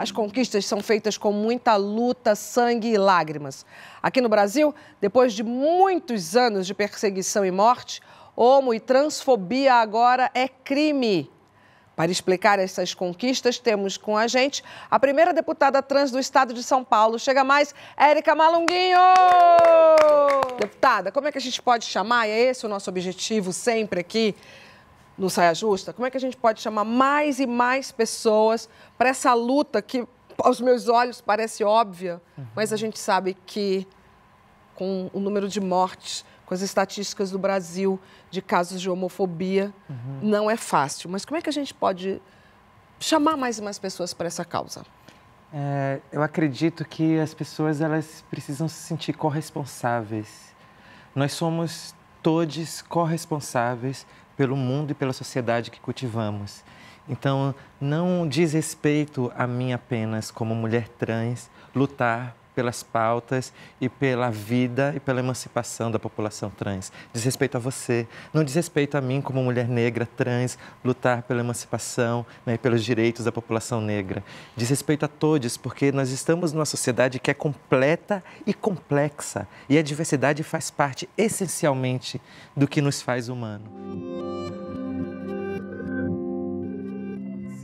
As conquistas são feitas com muita luta, sangue e lágrimas. Aqui no Brasil, depois de muitos anos de perseguição e morte, homo e transfobia agora é crime. Para explicar essas conquistas, temos com a gente a primeira deputada trans do estado de São Paulo. Chega mais, Érica Malunguinho! Deputada, como é que a gente pode chamar? é esse o nosso objetivo sempre aqui no Saia Justa, como é que a gente pode chamar mais e mais pessoas para essa luta que aos meus olhos parece óbvia, uhum. mas a gente sabe que com o número de mortes, com as estatísticas do Brasil de casos de homofobia, uhum. não é fácil. Mas como é que a gente pode chamar mais e mais pessoas para essa causa? É, eu acredito que as pessoas elas precisam se sentir corresponsáveis. Nós somos todos corresponsáveis pelo mundo e pela sociedade que cultivamos. Então, não diz respeito a mim apenas como mulher trans lutar pelas pautas e pela vida e pela emancipação da população trans. Diz respeito a você, não diz respeito a mim como mulher negra trans, lutar pela emancipação né, e pelos direitos da população negra. Diz respeito a todos, porque nós estamos numa sociedade que é completa e complexa e a diversidade faz parte essencialmente do que nos faz humano.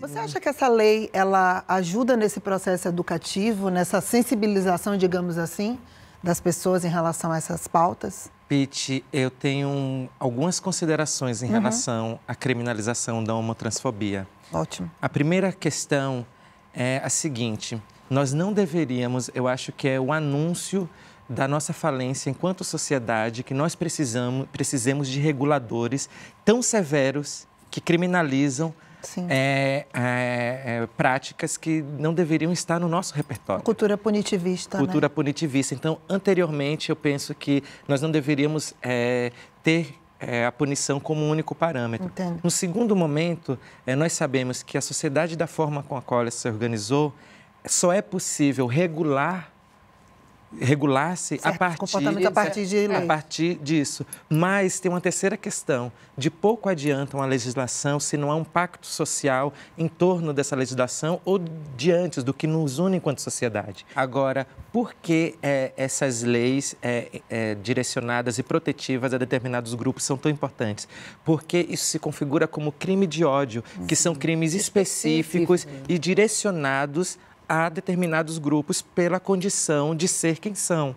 Você acha que essa lei ela ajuda nesse processo educativo, nessa sensibilização, digamos assim, das pessoas em relação a essas pautas? Pete, eu tenho algumas considerações em uhum. relação à criminalização da homotransfobia. Ótimo. A primeira questão é a seguinte: nós não deveríamos, eu acho que é o anúncio da nossa falência enquanto sociedade, que nós precisamos, precisamos de reguladores tão severos que criminalizam é, é, é, práticas que não deveriam estar no nosso repertório. Cultura punitivista. Cultura né? punitivista. Então, anteriormente, eu penso que nós não deveríamos é, ter é, a punição como um único parâmetro. Entendo. No segundo momento, nós sabemos que a sociedade, da forma com a qual ela se organizou, só é possível regular regulasse certo, a partir, a partir, de a partir disso. Mas tem uma terceira questão: de pouco adianta uma legislação se não há um pacto social em torno dessa legislação ou diante do que nos une enquanto sociedade. Agora, por que é, essas leis é, é, direcionadas e protetivas a determinados grupos são tão importantes? Porque isso se configura como crime de ódio, que são crimes específicos e direcionados a determinados grupos pela condição de ser quem são.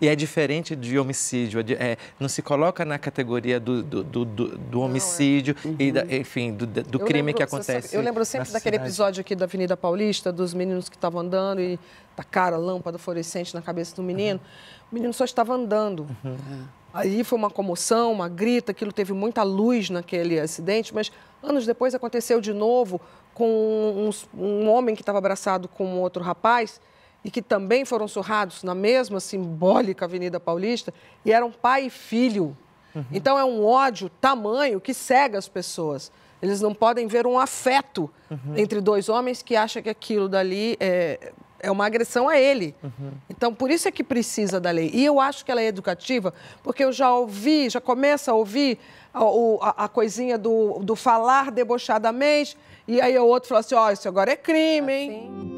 E é diferente de homicídio, é, é, não se coloca na categoria do, do, do, do homicídio não, é. uhum. e, da, enfim, do, do crime lembro, que acontece. Sabe, eu lembro sempre daquele cidade. episódio aqui da Avenida Paulista, dos meninos que estavam andando e da tá a lâmpada fluorescente na cabeça do menino. Uhum. O menino só estava andando. Uhum. Aí foi uma comoção, uma grita, aquilo teve muita luz naquele acidente, mas anos depois aconteceu de novo com um homem que estava abraçado com outro rapaz e que também foram surrados na mesma simbólica Avenida Paulista e eram pai e filho. Uhum. Então é um ódio tamanho que cega as pessoas. Eles não podem ver um afeto uhum. entre dois homens que acham que aquilo dali é, é uma agressão a ele. Uhum. Então, por isso é que precisa da lei. E eu acho que ela é educativa, porque eu já ouvi, já começa a ouvir a, a, a coisinha do, do falar debochadamente, e aí o outro fala assim: ó, oh, isso agora é crime, assim.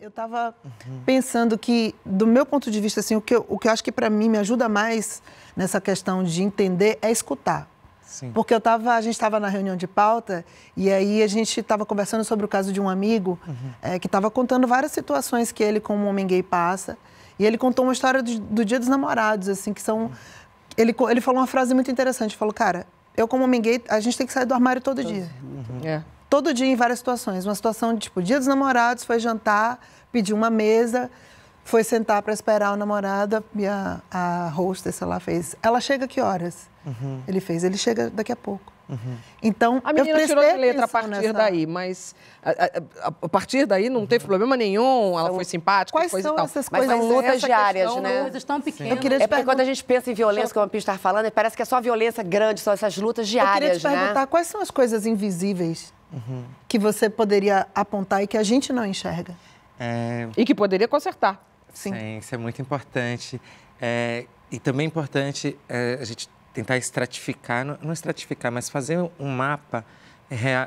Eu estava uhum. pensando que, do meu ponto de vista, assim, o, que eu, o que eu acho que para mim me ajuda mais nessa questão de entender é escutar. Sim. Porque eu tava, a gente estava na reunião de pauta e aí a gente estava conversando sobre o caso de um amigo uhum. é, que estava contando várias situações que ele, como homem gay, passa. E ele contou uma história do, do Dia dos Namorados, assim, que são. Uhum. Ele, ele falou uma frase muito interessante. Falou, cara, eu, como homem gay, a gente tem que sair do armário todo, dia. Uhum. É. Todo dia em várias situações. Uma situação de tipo, Dia dos Namorados, foi jantar, pediu uma mesa foi sentar para esperar o namorado e a, a hostess, sei lá, fez. Ela chega que horas? Uhum. Ele fez, ele chega daqui a pouco. Uhum. Então, a menina tirou de letra a partir nessa... daí, mas a, a, a, partir daí não teve uhum. problema nenhum, ela foi então, simpática, Quais coisa são e tal. Essas mas coisas, são lutas diárias, né? tão pequenas. Né? é porque quando a gente pensa em violência, como a Pia está falando, parece que é só violência grande, são essas lutas diárias. Eu queria te né? perguntar quais são as coisas invisíveis uhum. que você poderia apontar e que a gente não enxerga. É... E que poderia consertar. Sim. Sim. isso é muito importante. É... E também é importante é, a gente tentar estratificar, não, não estratificar, mas fazer um mapa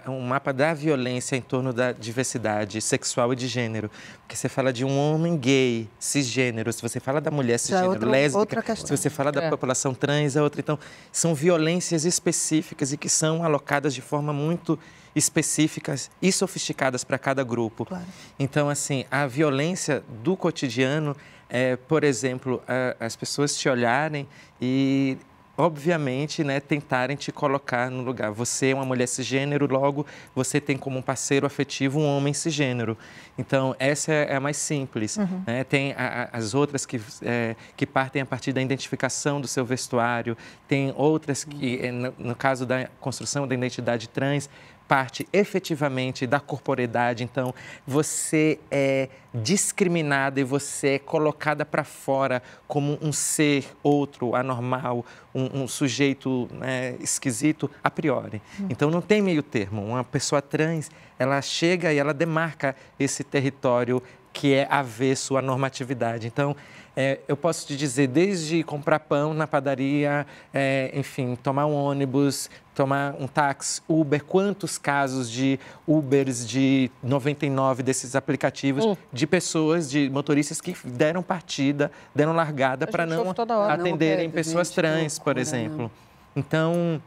um mapa da violência em torno da diversidade sexual e de gênero. Porque você fala de um homem gay, cisgênero, se você fala da mulher é cisgênero, é outra, lésbica, outra se você fala da é. população trans, é outra. Então, são violências específicas e que são alocadas de forma muito específicas e sofisticadas para cada grupo. Claro. Então, assim, a violência do cotidiano é, por exemplo, as pessoas te olharem e obviamente, né, tentarem te colocar no lugar. Você é uma mulher cisgênero, logo você tem como parceiro afetivo um homem cisgênero. Então, essa é a mais simples. Uhum. Né? Tem a, as outras que, é, que partem a partir da identificação do seu vestuário, tem outras que, eh, no, no caso da construção da identidade trans, parte efetivamente da corporeidade, então você é discriminada e você é colocada para fora como um ser outro, anormal, um, um sujeito né, esquisito a priori. Hum. Então não tem meio termo. Uma pessoa trans, ela chega e ela demarca esse território que é avesso à normatividade. Então, é, eu posso te dizer, desde comprar pão na padaria, é, enfim, tomar um ônibus, tomar um táxi, Uber, quantos casos de Ubers de 99 desses aplicativos hum. de pessoas, de motoristas que deram partida, deram largada para não né? atenderem não, pessoas trans, por né? exemplo. Então,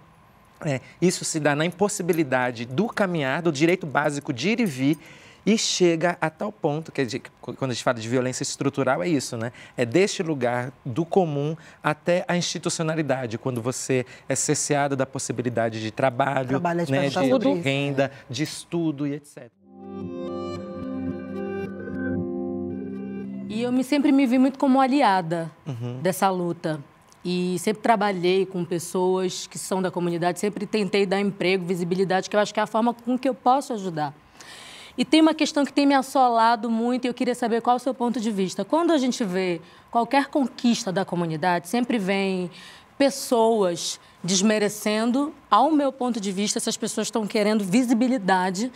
é, isso se dá na impossibilidade do caminhar, do direito básico de ir e vir e chega a tal ponto, que quando a gente fala de violência estrutural, é isso, né? É deste lugar do comum até a institucionalidade, quando você é cerceado da possibilidade de trabalho, né, de, né, de renda, de estudo e etc. E eu me, sempre me vi muito como aliada uhum. dessa luta. E sempre trabalhei com pessoas que são da comunidade, sempre tentei dar emprego, visibilidade, que eu acho que é a forma com que eu posso ajudar. E tem uma questão que tem me assolado muito e eu queria saber qual é o seu ponto de vista. Quando a gente vê qualquer conquista da comunidade, sempre vem pessoas desmerecendo, ao meu ponto de vista, essas pessoas estão querendo visibilidade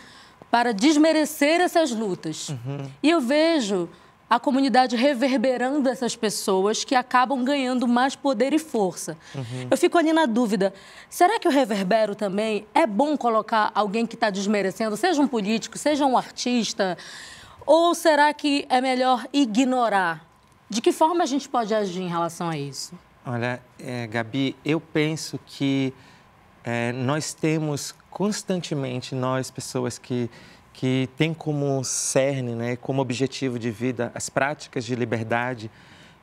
para desmerecer essas lutas. Uhum. E eu vejo a comunidade reverberando essas pessoas que acabam ganhando mais poder e força. Uhum. Eu fico ali na dúvida: será que o reverbero também é bom colocar alguém que está desmerecendo, seja um político, seja um artista? Ou será que é melhor ignorar? De que forma a gente pode agir em relação a isso? Olha, é, Gabi, eu penso que é, nós temos constantemente nós, pessoas que, que tem como cerne, né, como objetivo de vida as práticas de liberdade,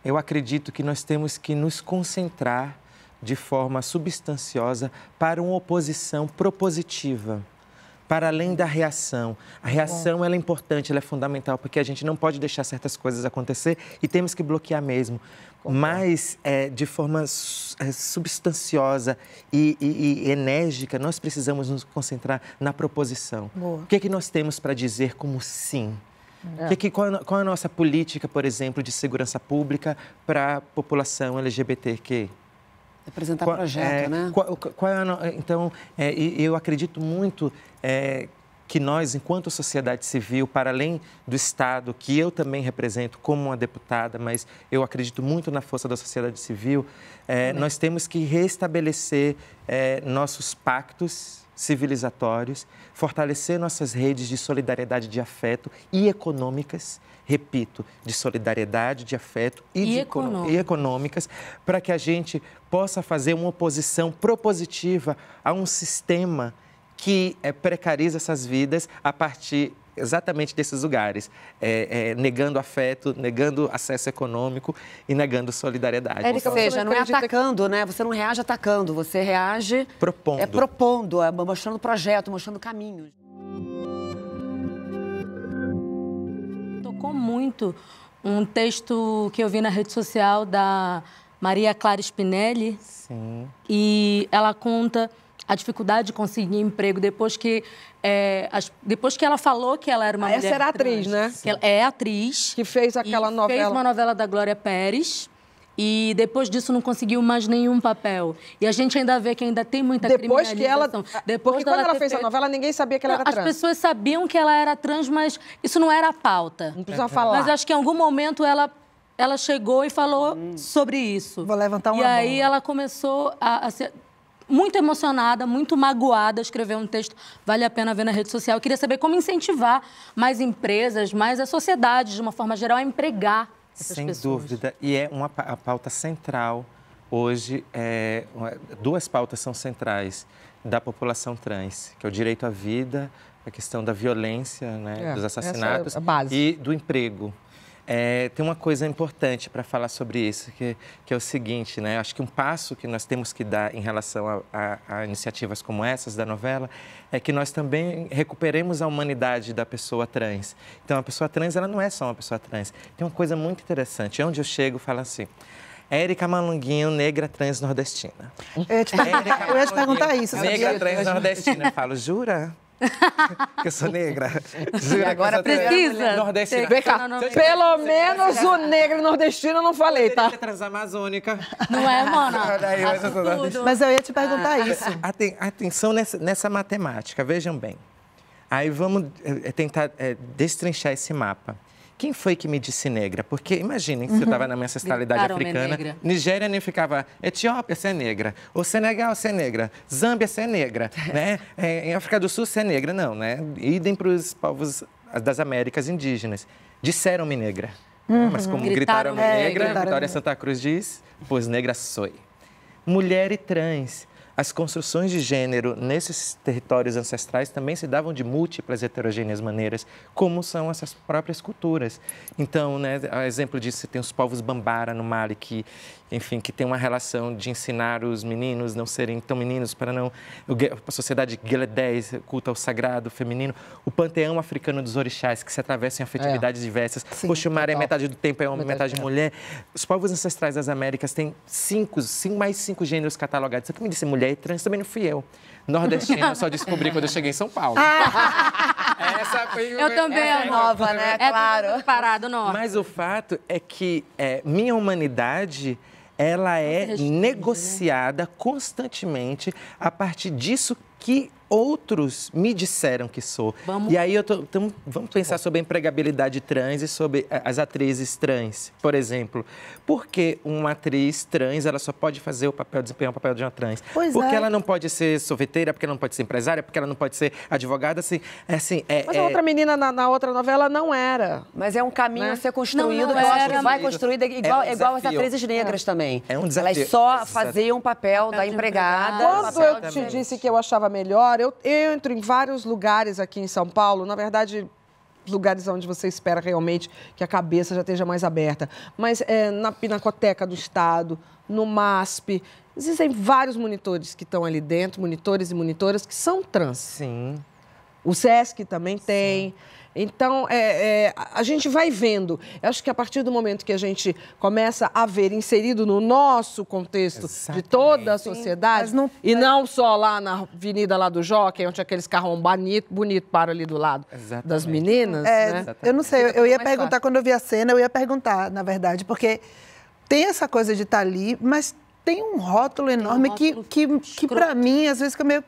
eu acredito que nós temos que nos concentrar de forma substanciosa para uma oposição propositiva para além da reação. A reação ela é importante, ela é fundamental, porque a gente não pode deixar certas coisas acontecer e temos que bloquear mesmo. Concordo. Mas, é, de forma é, substanciosa e, e, e, enérgica, nós precisamos nos concentrar na proposição. Boa. O que, é que nós temos para dizer como sim? É, é. Que, que, qual, é qual a nossa política, por exemplo, de segurança pública para a população LGBTQ? Apresentar qual, projeto, é, né? Qual, qual é, então, é, eu acredito muito é, que nós, enquanto sociedade civil, para além do Estado, que eu também represento como uma deputada, mas eu acredito muito na força da sociedade civil, é, nós temos que restabelecer é, nossos pactos civilizatórios, fortalecer nossas redes de solidariedade de afeto e econômicas repito, de solidariedade, de afeto e, e, de e econômicas, para que a gente possa fazer uma oposição propositiva a um sistema que é, precariza essas vidas a partir exatamente desses lugares, é, é, negando afeto, negando acesso econômico e negando solidariedade. Érica, ou seja, não, é atacando, né? Você não reage atacando, você reage é propondo, é, propondo, é, mostrando projeto, mostrando caminhos. tocou muito um texto que eu vi na rede social da Maria Clara Spinelli. Sim. E ela conta a dificuldade de conseguir emprego depois que é, as, depois que ela falou que ela era uma ah, mulher essa era atriz trans, né que ela é atriz que fez aquela novela fez uma novela da Glória Pérez e depois disso não conseguiu mais nenhum papel. E a gente ainda vê que ainda tem muita depois que ela ah, Depois Porque quando ela fez feito... a novela, ninguém sabia que ela não, era trans. As pessoas sabiam que ela era trans, mas isso não era a pauta. Não precisava é, falar. Mas acho que em algum momento ela ela chegou e falou hum. sobre isso. Vou levantar uma E aí bola. ela começou a, a, ser muito emocionada, muito magoada, escrever um texto, vale a pena ver na rede social. Eu queria saber como incentivar mais empresas, mais a sociedade, de uma forma geral, a empregar essas Sem pessoas. dúvida. E é uma a pauta central hoje. É, duas pautas são centrais da população trans, que é o direito à vida, a questão da violência, né, é, dos é assassinatos é e do emprego. É, tem uma coisa importante para falar sobre isso, que, que, é o seguinte, né? Acho que um passo que nós temos que dar em relação a, a, a, iniciativas como essas da novela é que nós também recuperemos a humanidade da pessoa trans. Então, a pessoa trans, ela não é só uma pessoa trans. Tem uma coisa muito interessante. Onde eu chego, fala assim... Érica Malunguinho, negra trans nordestina. Eu ia te, per... eu ia te perguntar isso. Negra trans nordestina. Eu falo, jura? Porque eu sou negra. Jura agora precisa. Nordestina. Vem cá. Pelo menos o negro nordestino eu não falei, tá? Transamazônica. Não é, mano. Daí, mas, eu mas eu ia te perguntar ah. isso. Aten atenção nessa, nessa, matemática, vejam bem. Aí vamos eh, eh, tentar é, destrinchar esse mapa quem foi que me disse negra? Porque imaginem que uhum. eu estava na minha ancestralidade né, africana, negra. Nigéria nem ficava Etiópia, você é negra, ou Senegal, você é negra, Zâmbia, você é negra, né? É, em África do Sul, você é negra, não, né? Idem para os povos das Américas indígenas. Disseram-me negra. Né? Uhum. Mas como gritaram, gritaram negra, é, gritaram Vitória negra. Santa Cruz diz, pois negra sou. Mulher e trans. As construções de gênero nesses territórios ancestrais também se davam de múltiplas heterogêneas maneiras, como são essas próprias culturas. Então, né, exemplo disso, você tem os povos Bambara no Mali, que, enfim, que tem uma relação de ensinar os meninos não serem tão meninos para não... A sociedade Gueledés culta ao sagrado feminino. O panteão africano dos orixás, que se atravessa em afetividades é. diversas. o chumara é metade do tempo é homem, metade, metade mulher. Os povos ancestrais das Américas têm cinco, cinco mais cinco gêneros catalogados. Você me disse mulher trans também não fui eu. Nordestina eu só descobri quando eu cheguei em São Paulo. Ah! essa foi Eu também, essa é nova, né? É claro. Parado, não. Mas o fato é que é, minha humanidade ela é né? negociada constantemente a partir disso que outros me disseram que sou. Vamos. E aí eu tô, então, vamos pensar sobre a empregabilidade trans e sobre as atrizes trans, por exemplo. Por que uma atriz trans ela só pode fazer o papel desempenhar o papel de uma trans? Pois porque é. ela não pode ser sorveteira, porque ela não pode ser empresária, porque ela não pode ser advogada, assim, é assim é, Mas a é... outra menina na, na, outra novela não era. Mas é um caminho né? a ser construído, não, não, eu acho que vai construído igual, é um igual as atrizes negras é. também. É um desafio. Elas só faziam o papel da empregada. Quando eu te disse que eu achava melhor, eu entro em vários lugares aqui em São Paulo, na verdade, lugares onde você espera realmente que a cabeça já esteja mais aberta. Mas é, na Pinacoteca do Estado, no MASP, existem vários monitores que estão ali dentro, monitores e monitoras que são trans. Sim. O SESC também tem. Sim. Então, é, é, a gente vai vendo. Eu acho que a partir do momento que a gente começa a ver inserido no nosso contexto Exatamente. de toda a sociedade, Sim, não... e não só lá na avenida lá do Jockey, onde aqueles carrões bonito, bonito param ali do lado Exatamente. das meninas. É, né? Eu não sei, eu, eu ia perguntar fácil. quando eu vi a cena, eu ia perguntar, na verdade, porque tem essa coisa de estar tá ali, mas tem um rótulo enorme tem um rótulo que, que, que para mim, às vezes, fica meio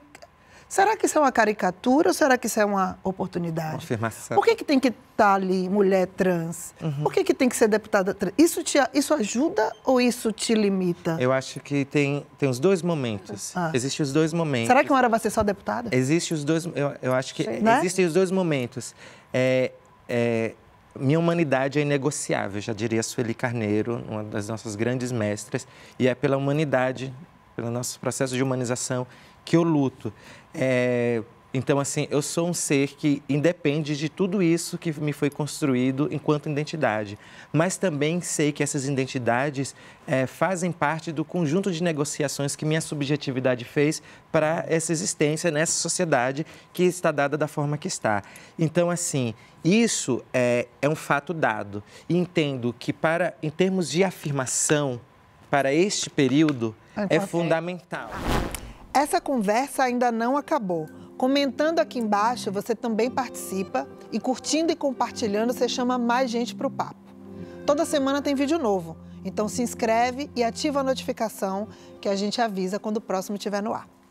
Será que isso é uma caricatura ou será que isso é uma oportunidade? Uma afirmação. Por que, que tem que estar tá ali mulher trans? Uhum. Por que, que tem que ser deputada trans? Isso, te, isso ajuda ou isso te limita? Eu acho que tem, tem os dois momentos. Ah. Existem os dois momentos. Será que uma hora vai ser só deputada? Existem os dois. Eu, eu acho que né? existem os dois momentos. É, é, minha humanidade é inegociável, já diria Sueli Carneiro, uma das nossas grandes mestras, e é pela humanidade, pelo nosso processo de humanização que eu luto. É, então, assim, eu sou um ser que independe de tudo isso que me foi construído enquanto identidade. Mas também sei que essas identidades é, fazem parte do conjunto de negociações que minha subjetividade fez para essa existência nessa sociedade que está dada da forma que está. Então, assim, isso é, é um fato dado. E entendo que, para, em termos de afirmação, para este período, é, é fundamental. Essa conversa ainda não acabou. Comentando aqui embaixo, você também participa e curtindo e compartilhando, você chama mais gente para o papo. Toda semana tem vídeo novo, então se inscreve e ativa a notificação que a gente avisa quando o próximo estiver no ar.